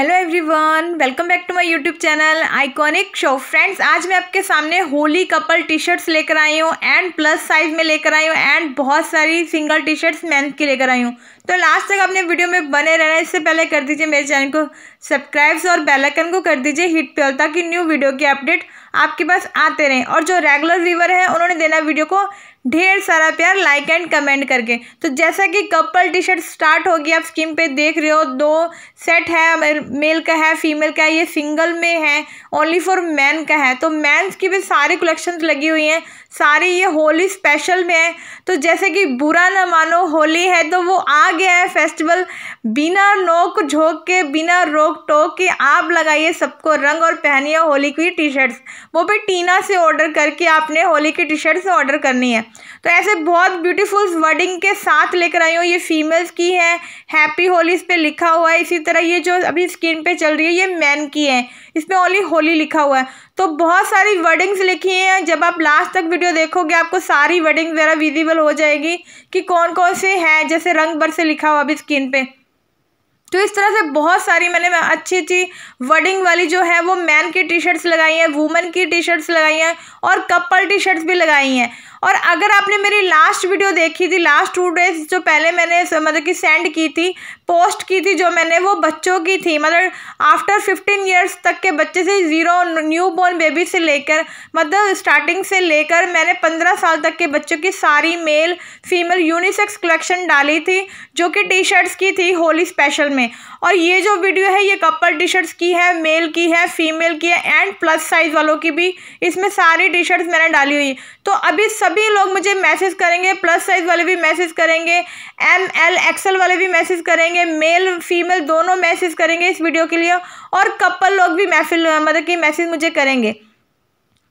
hello everyone welcome back to my YouTube channel iconic show friends आज मैं आपके सामने होली कपल टी शर्ट्स लेकर आई हूँ एंड प्लस साइज में लेकर आई हूँ एंड बहुत सारी सिंगल टी शर्ट्स मैन की लेकर आई हूँ तो लास्ट तक अपने वीडियो में बने रहना इससे पहले कर दीजिए मेरे चैनल को सब्सक्राइब्स और बेलाइकन को कर दीजिए हिट पे ताकि न्यू वीडियो की अपडेट आपके पास आते रहें और जो रेगुलर व्यूवर हैं उन्होंने देना वीडियो को ढेर सारा प्यार लाइक एंड कमेंट करके तो जैसा कि कपल टी शर्ट स्टार्ट होगी आप स्क्रीन पे देख रहे हो दो सेट है मेल का है फीमेल का है ये सिंगल में है ओनली फॉर मैन का है तो मैंस की भी सारी कलेक्शन लगी हुई हैं सारी ये होली स्पेशल में है तो जैसे कि बुरा ना मानो होली है तो वो आ गया है फेस्टिवल बिना नोक झोंक के बिना रोक टोक के आप लगाइए सबको रंग और पहनिए होली की टी शर्ट्स वो भी टीना से ऑर्डर करके आपने होली की टी शर्ट्स ऑर्डर करनी है तो ऐसे बहुत ब्यूटीफुल वर्डिंग के साथ लेकर आई हूँ ये फीमेल्स की है हैप्पी होली इस पर लिखा हुआ है इसी तरह ये जो अभी स्क्रीन पे चल रही है ये मैन की है इसमें ओनली होली लिखा हुआ है तो बहुत सारी वर्डिंग्स लिखी हैं जब आप लास्ट तक वीडियो देखोगे आपको सारी वर्डिंग ज़रा विजिबल हो जाएगी कि कौन कौन से हैं जैसे रंग भर से लिखा हुआ अभी स्क्रीन पर तो इस तरह से बहुत सारी मैंने अच्छी अच्छी वर्डिंग वाली जो है वो मैन की टी शर्ट्स लगाई हैं वुमेन की टी शर्ट्स लगाई हैं और कपल टी शर्ट्स भी लगाई हैं और अगर आपने मेरी लास्ट वीडियो देखी थी लास्ट टू डेज जो पहले मैंने मतलब कि सेंड की थी पोस्ट की थी जो मैंने वो बच्चों की थी मतलब आफ्टर फिफ्टीन ईयर्स तक के बच्चे से ज़ीरो न्यू बॉर्न बेबी से लेकर मतलब स्टार्टिंग से लेकर मैंने पंद्रह साल तक के बच्चों की सारी मेल फीमेल यूनिसेक्स कलेक्शन डाली थी जो कि टी शर्ट्स की थी होली स्पेशल में और ये जो वीडियो है ये कपल टी शर्ट्स की है मेल की है फीमेल की है एंड प्लस साइज़ वालों की भी इसमें सारी टी शर्ट्स मैंने डाली हुई तो अभी सभी लोग मुझे मैसेज करेंगे प्लस साइज़ वाले भी मैसेज करेंगे एम एल एक्सएल वाले भी मैसेज करेंगे करेंगे मेल फीमेल दोनों मैसेज करेंगे इस वीडियो के लिए और कपल लोग भी मैसेज मतलब कि मैसेज मुझे करेंगे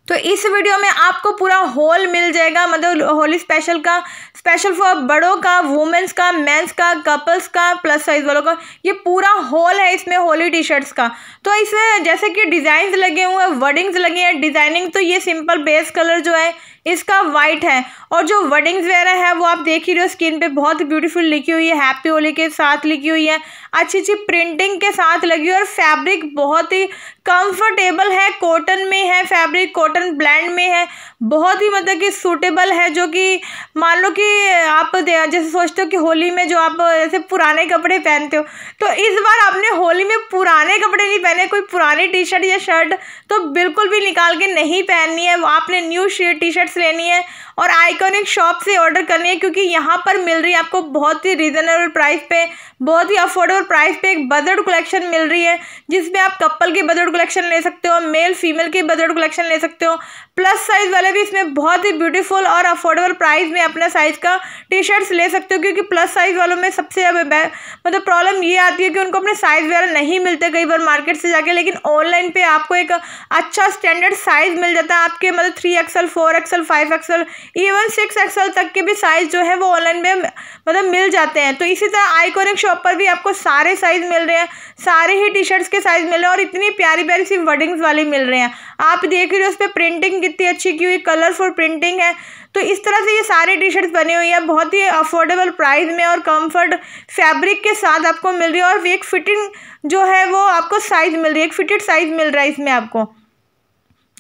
तो इस वीडियो में आपको पूरा होल मिल जाएगा मतलब होली स्पेशल का स्पेशल फॉर बड़ों का वुमेंस का मेंस का कपल्स का प्लस साइज वालों का ये पूरा होल है इसमें होली टी शर्ट्स का तो इसमें जैसे कि डिज़ाइंस लगे हुए हैं वर्डिंग्स लगे हैं डिज़ाइनिंग तो ये सिंपल बेस कलर जो है इसका वाइट है और जो वर्डिंग्स वगैरह है वो आप देख ही रहे हो स्किन पे बहुत ब्यूटीफुल लिखी हुई है हैप्पी होली के साथ लिखी हुई है अच्छी अच्छी प्रिंटिंग के साथ लगी हुई है और फैब्रिक बहुत ही कंफर्टेबल है कॉटन में है फैब्रिक कॉटन ब्लैंड में है बहुत ही मतलब कि सूटेबल है जो कि मान लो कि आप जैसे सोचते हो कि होली में जो आप जैसे पुराने कपड़े पहनते हो तो इस बार आपने होली में पुराने कपड़े नहीं पहने कोई पुरानी टी शर्ट या शर्ट तो बिल्कुल भी निकाल के नहीं पहननी है आपने न्यू टी शर्ट प्रोडक्ट्स लेनी है और आइकॉनिक शॉप से ऑर्डर करनी है क्योंकि यहाँ पर मिल रही है आपको बहुत ही रीज़नेबल प्राइस पे बहुत ही अफोर्डेबल प्राइस पे एक बजट कलेक्शन मिल रही है जिसमें आप कपल की बजट कलेक्शन ले सकते हो मेल फीमेल की बजट कलेक्शन ले सकते हो प्लस साइज़ वाले भी इसमें बहुत ही ब्यूटीफुल और अफोर्डेबल प्राइस में अपना साइज़ का टी शर्ट्स ले सकते हो क्योंकि प्लस साइज़ वालों में सबसे ज़्यादा मतलब प्रॉब्लम ये आती है कि उनको अपने साइज़ वगैरह नहीं मिलते कई बार मार्केट से जाके लेकिन ऑनलाइन पर आपको एक अच्छा स्टैंडर्ड साइज़ मिल जाता है आपके मतलब three XL four XL five XL even six XL तक के भी साइज़ जो है वो ऑनलाइन में मतलब मिल जाते हैं तो इसी तरह आई शॉप पर भी आपको सारे साइज़ मिल रहे हैं सारे ही टी शर्ट्स के साइज़ मिल रहे हैं और इतनी प्यारी प्यारी सी वर्डिंग्स वाली मिल रहे हैं आप देख रहे हो उस पर प्रिंटिंग कितनी अच्छी की हुई कलरफुल प्रिंटिंग है तो इस तरह से ये सारे टी शर्ट्स बनी हुई हैं बहुत ही अफोर्डेबल प्राइस में और कंफर्ट फैब्रिक के साथ आपको मिल रही है और एक फिटिंग जो है वो आपको साइज़ मिल रही है एक फिटेड साइज़ मिल रहा है इसमें आपको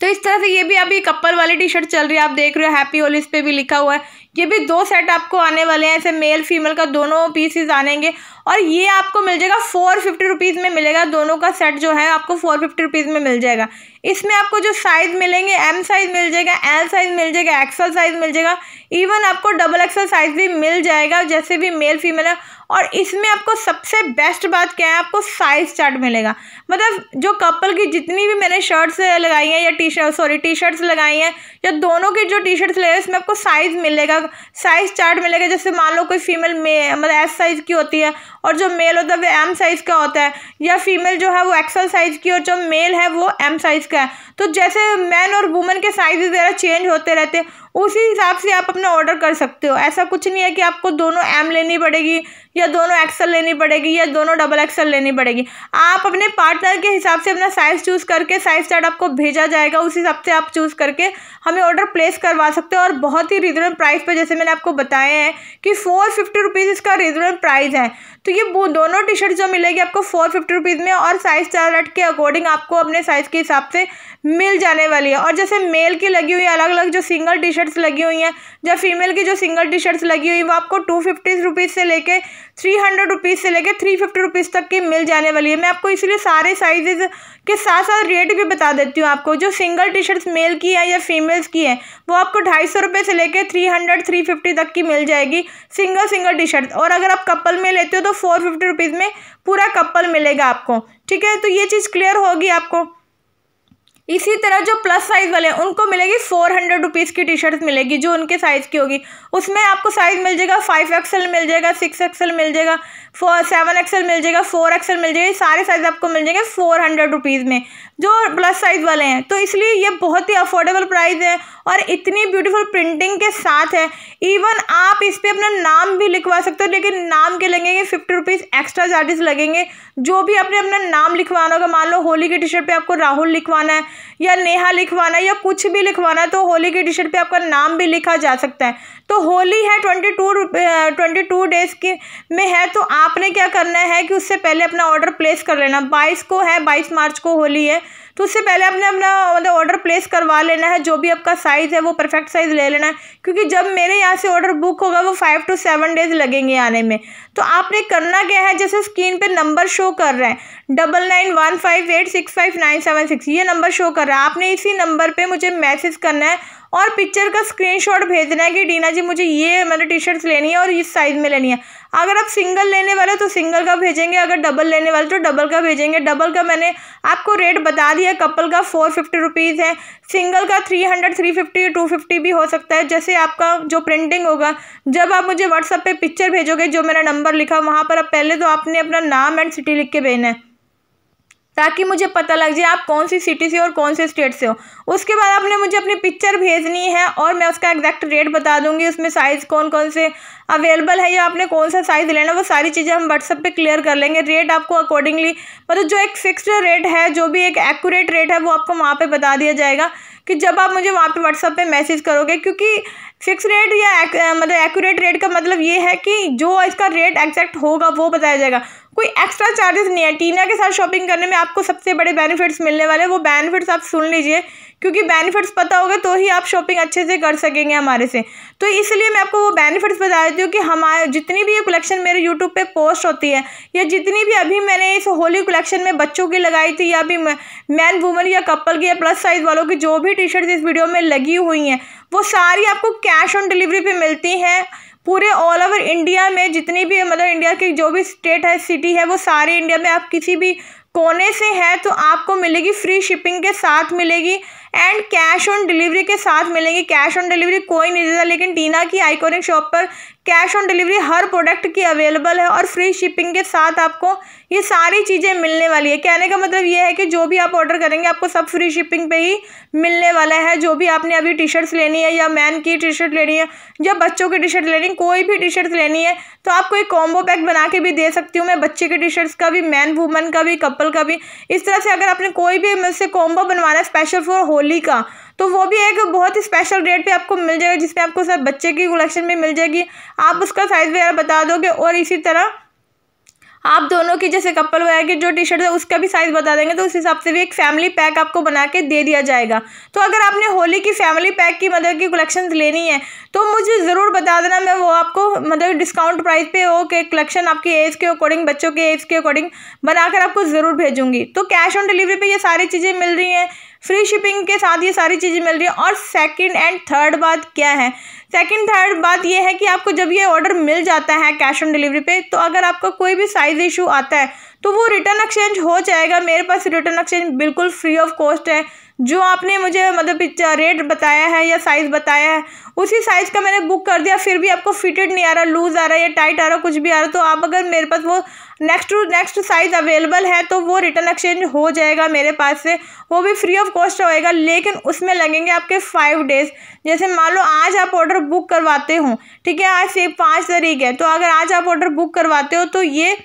तो इस तरह से ये भी अभी कपल वाली टी शर्ट चल रही है आप देख रहे हो हैप्पी होली इस पर भी लिखा हुआ है ये भी दो सेट आपको आने वाले हैं ऐसे मेल फीमेल का दोनों पीसेज आनेंगे और ये आपको मिल जाएगा फोर फिफ्टी रुपीज़ में मिलेगा दोनों का सेट जो है आपको फोर फिफ्टी रुपीज़ में मिल जाएगा इसमें आपको जो साइज़ मिलेंगे एम साइज़ मिल जाएगा एल साइज़ मिल जाएगा एक्सल साइज़ मिल जाएगा इवन आपको डबल एक्सल साइज़ भी मिल जाएगा जैसे भी मेल फीमेल है और इसमें आपको सबसे बेस्ट बात क्या है आपको साइज़ चार्ट मिलेगा मतलब जो कपल की जितनी भी मैंने शर्ट्स लगाई हैं या T shirt sorry T shirts लगाई हैं या दोनों की जो टी शर्ट्स लगे इसमें आपको साइज़ मिलेगा साइज़ चार्ट मिलेगा जैसे मान लो कोई फीमेल मे मतलब एस साइज़ की होती है और जो मेल होता है वो एम साइज़ का होता है या फीमेल जो है वो एक्सल साइज़ की और जो मेल है वो एम साइज़ का है तो जैसे मैन और वुमेन के साइज़ वगैरह चेंज होते रहते उसी हिसाब से आप अपना ऑर्डर कर सकते हो ऐसा कुछ नहीं है कि आपको दोनों एम लेनी पड़ेगी या दोनों एक्सल लेनी पड़ेगी या दोनों डबल एक्सल लेनी पड़ेगी आप अपने पार्टनर के हिसाब से अपना साइज़ चूज़ करके साइज़ चार्ट आपको भेजा जाएगा उस हिसाब से आप चूज़ करके हमें ऑर्डर प्लेस करवा सकते हो और बहुत ही रीजनेबल प्राइस पर जैसे मैंने आपको बताए हैं कि फ़ोर फिफ्टी रुपीज़ इसका रीजनेबल प्राइस है तो ये दोनों टी शर्ट जो मिलेगी आपको फोर फिफ्टी रुपीज़ में और साइज़ चार्ट के अकॉर्डिंग आपको अपने साइज़ के हिसाब से मिल जाने वाली है और जैसे मेल की लगी हुई अलग अलग जो सिंगल टी शर्ट्स लगी हुई हैं या फीमेल की जो सिंगल टी शर्ट्स लगी हुई वो आपको टू फिफ्टी रुपीज़ से लेके थ्री हंड्रेड रुपीज़ से लेके थ्री फिफ्टी रुपीज़ तक की मिल जाने वाली है मैं आपको इसलिए सारे साइजेज़ के साथ साथ रेट भी बता देती हूँ आपको जो सिंगल टी शर्ट्स मेल की है या फीमेल्स की है वो आपको ढाई सौ रुपये से लेके थ्री हंड्रेड थ्री फिफ्टी तक की मिल जाएगी सिंगल सिंगल टी शर्ट और अगर आप कपल में लेते हो तो फोर फिफ्टी रुपीज़ में पूरा कपल मिलेगा आपको ठीक है तो ये चीज़ क्लियर होगी आपको इसी तरह जो प्लस साइज़ वाले हैं उनको मिलेगी फोर हंड्रेड रुपीज़ की टी शर्ट मिलेगी जो उनके साइज़ की होगी उसमें आपको साइज़ मिल जाएगा फाइव एक्सल मिल जाएगा सिक्स एक्सल मिल जाएगा फोर सेवन एक्सल मिल जाएगा फोर एक्सल मिल जाएगा सारे साइज़ आपको मिल जाएंगे फोर हंड्रेड रुपीज़ में जो प्लस साइज़ वाले हैं तो इसलिए ये बहुत ही अफोर्डेबल प्राइस है और इतनी ब्यूटीफुल प्रिंटिंग के साथ है इवन आप इस पर अपना नाम भी लिखवा सकते हो लेकिन नाम के लगेंगे फिफ्टी रुपीज़ एक्स्ट्रा चार्जेस लगेंगे जो भी आपने अपना नाम लिखवाना होगा मान लो होली की टी शर्ट पर आपको राहुल लिखवाना है या नेहा लिखवाना या कुछ भी लिखवाना तो होली की टी शर्ट पर आपका नाम भी लिखा जा सकता है तो होली है twenty two twenty two days के में है तो आपने क्या करना है कि उससे पहले अपना ऑर्डर प्लेस कर लेना बाईस को है बाईस मार्च को होली है तो उससे पहले आपने अपना मतलब ऑर्डर प्लेस करवा लेना है जो भी आपका साइज़ है वो परफेक्ट साइज़ ले लेना है क्योंकि जब मेरे यहाँ से ऑर्डर बुक होगा वो फाइव टू सेवन डेज़ लगेंगे आने में तो आपने करना क्या है जैसे स्क्रीन पर नंबर शो कर रहे हैं double nine one five eight six five nine seven six ये नंबर शो कर रहा है आपने इसी नंबर पर मुझे मैसेज करना है और पिक्चर का स्क्रीनशॉट भेजना है कि डीना जी मुझे ये मैंने टी शर्ट्स लेनी है और इस साइज़ में लेनी है अगर आप सिंगल लेने वाले तो सिंगल का भेजेंगे अगर डबल लेने वाले तो डबल का भेजेंगे डबल का मैंने आपको रेट बता दिया कपल का फोर फिफ्टी रुपीज़ है सिंगल का three hundred three fifty two fifty भी हो सकता है जैसे आपका जो प्रिंटिंग होगा जब आप मुझे व्हाट्सअप पर पिक्चर भेजोगे जो मेरा नंबर लिखा वहाँ पर आप पहले तो आपने अपना नाम एंड सिटी लिख के भेजना है ताकि मुझे पता लग जाए आप कौन सी सिटी से हो और कौन से स्टेट से हो उसके बाद आपने मुझे अपनी पिक्चर भेजनी है और मैं उसका एग्जैक्ट रेट बता दूंगी उसमें साइज़ कौन कौन से अवेलेबल है या आपने कौन सा साइज़ लेना वो सारी चीज़ें हम व्हाट्सअप पे क्लियर कर लेंगे रेट आपको अकॉर्डिंगली मतलब जो एक फ़िक्स रेट है जो भी एक एक्यूरेट रेट है वो आपको वहाँ पर बता दिया जाएगा कि जब आप मुझे वहाँ पे व्हाट्सअप पे मैसेज करोगे क्योंकि फिक्स रेट या एक, मतलब एक्यूरेट रेट का मतलब ये है कि जो इसका रेट एक्जैक्ट होगा वो बताया जाएगा कोई एक्स्ट्रा चार्जेस नहीं है टीना के साथ शॉपिंग करने में आपको सबसे बड़े बेनिफिट्स मिलने वाले वो बेनिफिट्स आप सुन लीजिए क्योंकि बेनिफिट्स पता होगा तो ही आप शॉपिंग अच्छे से कर सकेंगे हमारे से तो इसलिए मैं आपको वो बेनिफिट्स बता देती हूँ कि हमारे जितनी भी ये कलेक्शन मेरे यूट्यूब पर पोस्ट होती है या जितनी भी अभी मैंने इस होली कलेक्शन में बच्चों की लगाई थी या अभी मैन वुमन या कपल की या प्लस साइज़ वालों की जो भी टी शर्ट इस वीडियो में लगी हुई हैं वो सारी आपको कैश ऑन डिलीवरी पर मिलती हैं पूरे ऑल ओवर इंडिया में जितनी भी मतलब इंडिया की जो भी स्टेट है सिटी है वो सारे इंडिया में आप किसी भी कोने से है तो आपको मिलेगी फ्री शिपिंग के साथ मिलेगी एंड कैश ऑन डिलीवरी के साथ मिलेंगे कैश ऑन डिलीवरी कोई नहीं देता लेकिन टीना की आइकॉनिक शॉप पर कैश ऑन डिलीवरी हर प्रोडक्ट की अवेलेबल है और फ्री शिपिंग के साथ आपको ये सारी चीज़ें मिलने वाली है कहने का मतलब ये है कि जो भी आप ऑर्डर करेंगे आपको सब फ्री शिपिंग पे ही मिलने वाला है जो भी आपने अभी टी शर्ट्स लेनी है या मैन की टी शर्ट लेनी है या बच्चों की टी शर्ट लेनी कोई भी टी शर्ट्स लेनी है तो आपको एक कॉम्बो पैक बना के भी दे सकती हूँ मैं बच्चे की टी शर्ट्स का भी मैन वूमन का भी कपल का भी इस तरह से अगर आपने कोई भी मुझसे कॉम्बो बनवाना है स्पेशल फॉर होली का तो वो भी एक बहुत ही स्पेशल रेट पे आपको मिल जाएगा जिसमें आपको सर बच्चे की कलेक्शन भी मिल जाएगी आप उसका साइज़ वगैरह बता दोगे और इसी तरह आप दोनों की जैसे कपल वगैरह की जो टी शर्ट है उसका भी साइज़ बता देंगे तो उस हिसाब से भी एक फैमिली पैक आपको बना के दे दिया जाएगा तो अगर आपने होली की फैमिली पैक की मदर मतलब की कलेक्शन लेनी है तो मुझे ज़रूर बता देना मैं वो आपको मतलब डिस्काउंट प्राइस पे हो के कलेक्शन आपकी एज के अकॉर्डिंग बच्चों के एज के अकॉर्डिंग बनाकर आपको ज़रूर भेजूंगी तो कैश ऑन डिलीवरी पर यह सारी चीज़ें मिल रही हैं फ्री शिपिंग के साथ ये सारी चीज़ें मिल रही है और सेकंड एंड थर्ड बात क्या है सेकंड थर्ड बात ये है कि आपको जब ये ऑर्डर मिल जाता है कैश ऑन डिलीवरी पे तो अगर आपका कोई भी साइज़ इशू आता है तो वो रिटर्न एक्सचेंज हो जाएगा मेरे पास रिटर्न एक्सचेंज बिल्कुल फ्री ऑफ कॉस्ट है जो आपने मुझे मतलब रेट बताया है या साइज़ बताया है उसी साइज़ का मैंने बुक कर दिया फिर भी आपको फिटेड नहीं आ रहा लूज़ आ रहा या टाइट आ रहा कुछ भी आ रहा तो आप अगर मेरे पास वो next to next size available है तो वो रिटर्न एक्सचेंज हो जाएगा मेरे पास से वो भी फ्री ऑफ कॉस्ट होएगा लेकिन उसमें लगेंगे आपके फाइव डेज़ जैसे मान लो आज आप ऑर्डर बुक करवाते हो ठीक है आज से पाँच तारीख है तो अगर आज आप ऑर्डर बुक करवाते हो तो ये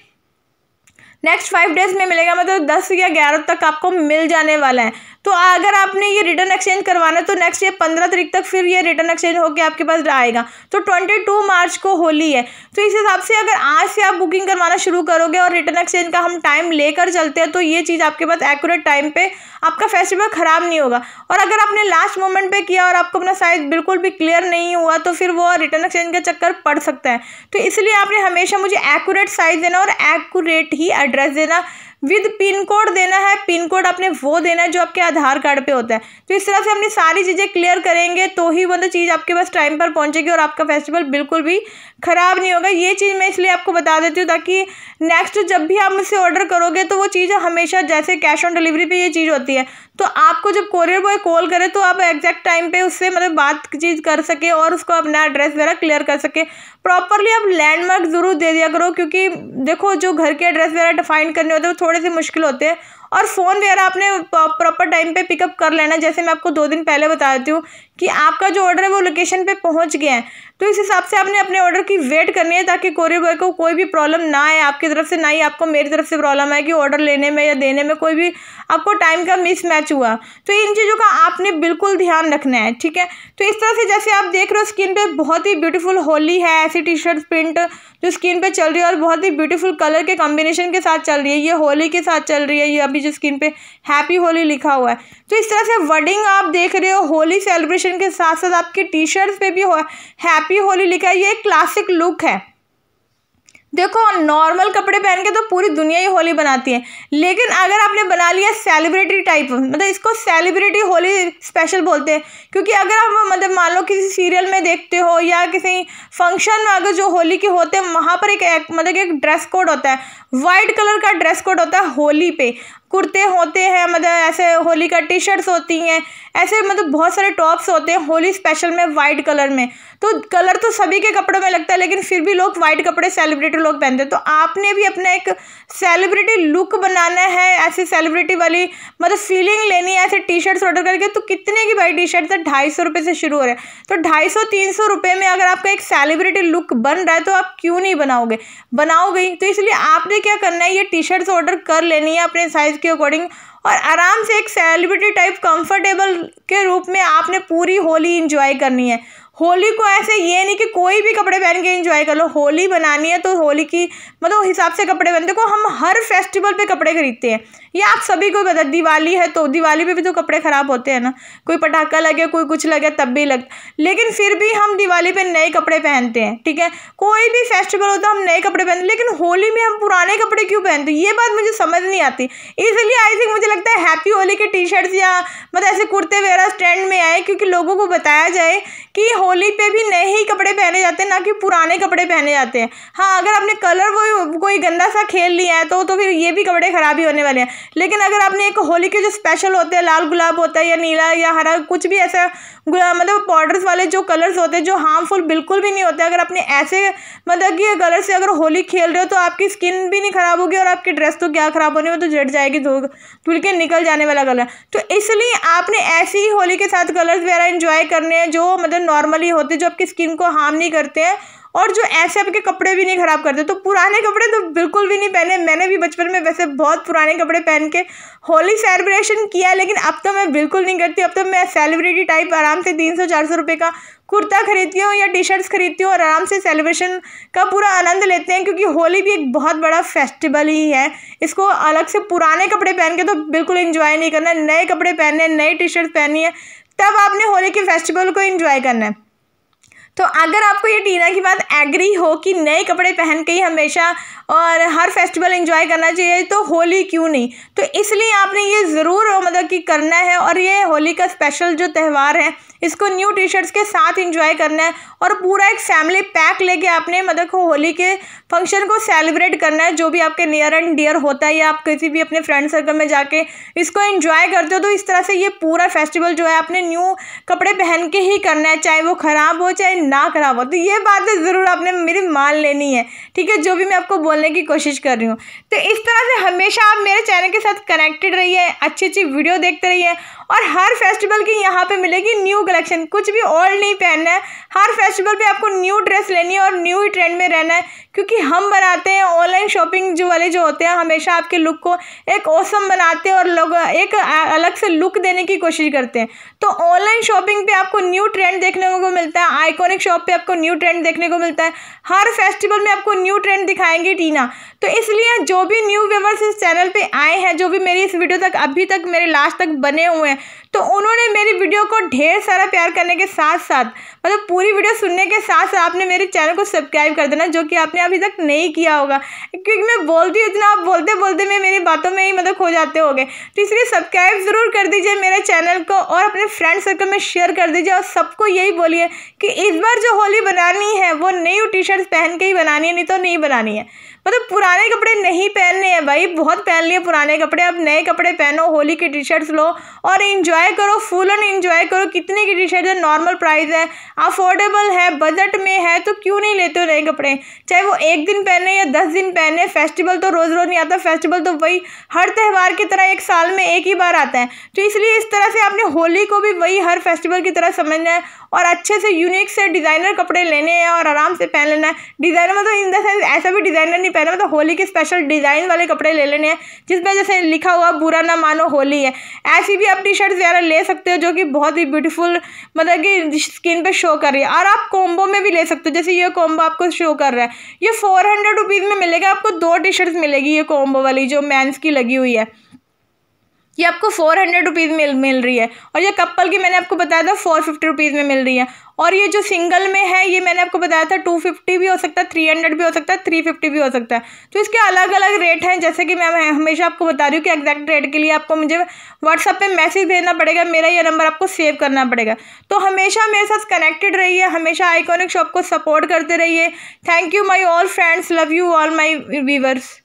नेक्स्ट फाइव डेज़ में मिलेगा मतलब दस या ग्यारह तक आपको मिल जाने वाला है तो अगर आपने ये रिटर्न एक्सचेंज करवाना तो नेक्स्ट ये पंद्रह तारीख तक फिर ये रिटर्न एक्सचेंज होकर आपके पास आएगा तो ट्वेंटी टू मार्च को होली है तो इस हिसाब से अगर आज से आप बुकिंग करवाना शुरू करोगे और रिटर्न एक्सचेंज का हम टाइम लेकर चलते हैं तो ये चीज़ आपके पास एक्यूरेट टाइम पर आपका फेस्टिवल ख़राब नहीं होगा और अगर आपने लास्ट मोमेंट पर किया और आपको अपना साइज बिल्कुल भी क्लियर नहीं हुआ तो फिर वो रिटर्न एक्सचेंज का चक्कर पड़ सकता है तो इसलिए आपने हमेशा मुझे एक्यूरेट साइज़ देना और एक्यूरेट ही एड्रेस देना विद पिन कोड देना है पिन कोड आपने वो देना है जो आपके आधार कार्ड पे होता है तो इस तरह से हमने सारी चीज़ें क्लियर करेंगे तो ही वो तो चीज़ आपके पास टाइम पर पहुंचेगी और आपका फेस्टिवल बिल्कुल भी ख़राब नहीं होगा ये चीज़ मैं इसलिए आपको बता देती हूँ ताकि नेक्स्ट जब भी आप मुझसे ऑर्डर करोगे तो वो चीज़ हमेशा जैसे कैश ऑन डिलीवरी पर ये चीज़ होती है तो आपको जब कोरियर बॉय कॉल करे तो आप एग्जैक्ट टाइम पे उससे मतलब बातचीत कर सके और उसको अपना एड्रेस वगैरह क्लियर कर सके प्रॉपरली आप लैंडमार्क ज़रूर दे दिया करो क्योंकि देखो जो घर के एड्रेस वगैरह डिफाइन करने होते हैं वो थोड़े से मुश्किल होते हैं और फ़ोन वगैरह आपने प्रॉपर टाइम पे पिकअप कर लेना जैसे मैं आपको दो दिन पहले बता देती हूँ कि आपका जो ऑर्डर है वो लोकेशन पे पहुँच गया है तो इस हिसाब से आपने अपने ऑर्डर की वेट करनी है ताकि कोरियर बॉय को कोई भी प्रॉब्लम ना आए आपकी तरफ से ना ही आपको मेरी तरफ से प्रॉब्लम आए कि ऑर्डर लेने में या देने में कोई भी आपको टाइम का मिसमैच हुआ तो इन चीज़ों का आपने बिल्कुल ध्यान रखना है ठीक है तो इस तरह से जैसे आप देख रहे हो स्किन पर बहुत ही ब्यूटीफुल होली है ऐसी टी शर्ट प्रिंट जो स्किन पर चल रही है और बहुत ही ब्यूटीफुल कलर के कॉम्बिनेशन के साथ चल रही है ये होली के साथ चल रही है ये अभी नीचे स्क्रीन पे हैप्पी होली लिखा हुआ है तो इस तरह से वर्डिंग आप देख रहे हो होली सेलिब्रेशन के साथ साथ आपके टी शर्ट पे भी हैप्पी होली लिखा है ये एक क्लासिक लुक है देखो नॉर्मल कपड़े पहन के तो पूरी दुनिया ही होली बनाती है लेकिन अगर आपने बना लिया सेलिब्रिटी टाइप मतलब इसको सेलिब्रिटी होली स्पेशल बोलते हैं क्योंकि अगर आप मतलब मान लो किसी सीरियल में देखते हो या किसी फंक्शन में अगर जो होली के होते हैं वहाँ पर एक, एक मतलब एक ड्रेस कोड होता है वाइट कलर का ड्रेस कोड होता है होली पे कुर्ते होते हैं मतलब ऐसे होली का टी शर्ट्स होती हैं ऐसे मतलब बहुत सारे टॉप्स होते हैं होली स्पेशल में वाइट कलर में तो कलर तो सभी के कपड़ों में लगता है लेकिन फिर भी लोग वाइट कपड़े सेलिब्रिटी लोग पहनते हैं तो आपने भी अपना एक सेलिब्रिटी लुक बनाना है ऐसे सेलिब्रिटी वाली मतलब फीलिंग लेनी है ऐसे टी शर्ट्स ऑर्डर करके तो कितने की भाई टी शर्ट है ढाई सौ रुपये से शुरू हो रहे हैं तो ढाई सौ तीन सौ रुपये में अगर आपका एक सेलिब्रिटी लुक बन रहा है तो आप क्यों नहीं बनाओगे बनाओगे तो इसलिए आपने क्या करना है ये टी शर्ट्स ऑर्डर कर लेनी है अपने साइज़ के अकॉर्डिंग और आराम से एक सेलिब्रिटी टाइप कंफर्टेबल के रूप में आपने पूरी होली इंजॉय करनी है होली को ऐसे ये नहीं कि कोई भी कपड़े पहन के इंजॉय कर लो होली बनानी है तो होली की मतलब हिसाब से कपड़े बनते को हम हर फेस्टिवल पे कपड़े खरीदते हैं ये आप सभी को पता दिवाली है तो दिवाली पे भी तो कपड़े ख़राब होते हैं ना कोई पटाखा लगे कोई कुछ लगे तब भी लग लेकिन फिर भी हम दिवाली पे नए कपड़े पहनते हैं ठीक है कोई भी फेस्टिवल होता है हम नए कपड़े पहनते लेकिन होली में हम पुराने कपड़े क्यों पहनते ये बात मुझे समझ नहीं आती इसलिए आई थिंक मुझे लगता है हैप्पी होली के टी शर्ट्स या मतलब ऐसे कुर्ते वगैरह स्टैंड में आए क्योंकि लोगों को बताया जाए कि होली पे भी नए ही कपड़े पहने जाते हैं ना कि पुराने कपड़े पहने जाते हैं हाँ अगर आपने कलर वो कोई गंदा सा खेल लिया है तो तो फिर ये भी कपड़े ख़राब ही होने वाले हैं लेकिन अगर आपने एक होली के जो स्पेशल होते हैं लाल गुलाब होता है या नीला या हरा कुछ भी ऐसा गुलाब मतलब पाउडर्स वाले जो कलर्स होते हैं जो हार्मफुल बिल्कुल भी नहीं होते अगर आपने ऐसे मतलब कि कलर से अगर होली खेल रहे हो तो आपकी स्किन भी नहीं ख़राब होगी और आपकी ड्रेस तो क्या ख़राब होने में तो जट जाएगी धो धुल के निकल जाने वाला कलर तो इसलिए आपने ऐसे ही होली के साथ कलर्स वगैरह इन्जॉय करने हैं जो मतलब नॉर्मली होते जो आपकी स्किन को हार्म नहीं करते हैं और जो ऐसे आपके कपड़े भी नहीं ख़राब करते तो पुराने कपड़े तो बिल्कुल भी नहीं पहने मैंने भी बचपन में वैसे बहुत पुराने कपड़े पहन के होली सेलिब्रेशन किया लेकिन अब तो मैं बिल्कुल नहीं करती अब तो मैं सेलिब्रिटी टाइप आराम से तीन सौ चार सौ रुपये का कुर्ता खरीदती हूँ या टी शर्ट्स खरीदती हूँ और आराम से सेलिब्रेशन का पूरा आनंद लेते हैं क्योंकि होली भी एक बहुत बड़ा फेस्टिवल ही है इसको अलग से पुराने कपड़े पहन के तो बिल्कुल इन्जॉय नहीं करना नए कपड़े पहनने नए टी शर्ट पहनी है तब आपने होली के फेस्टिवल को इन्जॉय करना है तो अगर आपको ये टीना की बात एग्री हो कि नए कपड़े पहन के ही हमेशा और हर फेस्टिवल इन्जॉय करना चाहिए तो होली क्यों नहीं तो इसलिए आपने ये ज़रूर मतलब कि करना है और ये होली का स्पेशल जो त्यौहार है इसको न्यू टी शर्ट्स के साथ इंजॉय करना है और पूरा एक फैमिली पैक लेके आपने मतलब को होली के फंक्शन को सेलिब्रेट करना है जो भी आपके नियर एंड डियर होता है या आप किसी भी अपने फ्रेंड सर्कल में जाके इसको इंजॉय करते हो तो इस तरह से ये पूरा फेस्टिवल जो है आपने न्यू कपड़े पहन के ही करना है चाहे वो ख़राब हो चाहे ना ख़राब हो तो ये बात ज़रूर आपने मेरी मान लेनी है ठीक है जो भी मैं आपको बोलने की कोशिश कर रही हूँ तो इस तरह से हमेशा आप मेरे चैनल के साथ कनेक्टेड रहिए अच्छी अच्छी वीडियो देखते रहिए और हर फेस्टिवल की यहाँ पर मिलेगी न्यू कलेक्शन कुछ भी ओल्ड नहीं पहनना है हर फेस्टिवल पे आपको न्यू ड्रेस लेनी है और न्यू ही ट्रेंड में रहना है क्योंकि हम बनाते हैं ऑनलाइन शॉपिंग जो वाले जो होते हैं हमेशा आपके लुक को एक औसम बनाते हैं और लोग एक अलग से लुक देने की कोशिश करते हैं तो ऑनलाइन शॉपिंग पर आपको न्यू ट्रेंड देखने को मिलता है आइकॉनिक शॉप पर आपको न्यू ट्रेंड देखने को मिलता है हर फेस्टिवल में आपको न्यू ट्रेंड दिखाएंगी टीना तो इसलिए जो भी न्यू व्यूवर्स इस चैनल पर आए हैं जो भी मेरी इस वीडियो तक अभी तक मेरे लास्ट तक बने हुए हैं तो उन्होंने मेरी वीडियो को ढेर सारा ज़्यादा प्यार करने के साथ साथ मतलब पूरी वीडियो सुनने के साथ साथ आपने मेरे चैनल को सब्सक्राइब कर देना जो कि आपने अभी तक नहीं किया होगा क्योंकि मैं बोलती हूँ इतना आप बोलते बोलते मैं मेरी बातों में ही मतलब खो जाते हो तो इसलिए सब्सक्राइब ज़रूर कर दीजिए मेरे चैनल को और अपने फ्रेंड सर्कल में शेयर कर दीजिए और सबको यही बोलिए कि इस बार जो होली बनानी है वो नई टी शर्ट पहन के ही बनानी है नहीं तो नहीं बनानी है मतलब पुराने कपड़े नहीं पहनने हैं भाई बहुत पहन लिए पुराने कपड़े अब नए कपड़े पहनो होली की टी शर्ट्स लो और इन्जॉय करो फुल एंड इन्जॉय करो कितने कंपनी की टी शर्ट है नॉर्मल प्राइस है अफोर्डेबल है बजट में है तो क्यों नहीं लेते हो नए कपड़े चाहे वो एक दिन पहने या दस दिन पहने फेस्टिवल तो रोज़ रोज़ नहीं आता फेस्टिवल तो वही हर त्यौहार की तरह एक साल में एक ही बार आता है तो इसलिए इस तरह से आपने होली को भी वही हर फेस्टिवल की तरह समझना है और अच्छे से यूनिक से डिज़ाइनर कपड़े लेने हैं और आराम से पहन लेना है डिज़ाइनर मतलब इन द सेंस ऐसा भी डिज़ाइनर नहीं पहना मतलब होली के स्पेशल डिज़ाइन वाले कपड़े ले लेने हैं जिसमें जैसे लिखा हुआ बुरा ना मानो होली है ऐसी भी आप टी शर्ट वगैरह ले सकते हो जो कि बहुत ही ब्यूटीफुल मतलब कि स्किन पर शो कर रही है और आप कॉम्बो में भी ले सकते हो जैसे ये कॉम्बो आपको शो कर रहा है ये फोर हंड्रेड रुपीज़ में मिलेगा आपको दो टी शर्ट्स मिलेगी ये कॉम्बो वाली जो मैंस की लगी हुई है ये आपको फोर हंड्रेड रुपीज़ मिल मिल रही है और ये कपल की मैंने आपको बताया था फोर फिफ्टी रुपीज़ में मिल रही है और ये जो सिंगल में है ये मैंने आपको बताया था टू फिफ्टी भी हो सकता है थ्री हंड्रेड भी हो सकता है थ्री फिफ्टी भी हो सकता है तो इसके अलग अलग रेट हैं जैसे कि मैं हमेशा आपको बता रही हूँ कि एग्जैक्ट रेट के लिए आपको मुझे व्हाट्सअप पर मैसेज भेजना पड़ेगा मेरा ये नंबर आपको सेव करना पड़ेगा तो हमेशा मेरे साथ कनेक्टेड रहिए हमेशा आइकॉनिक शॉप को सपोर्ट करते रहिए thank you my all friends love you all my viewers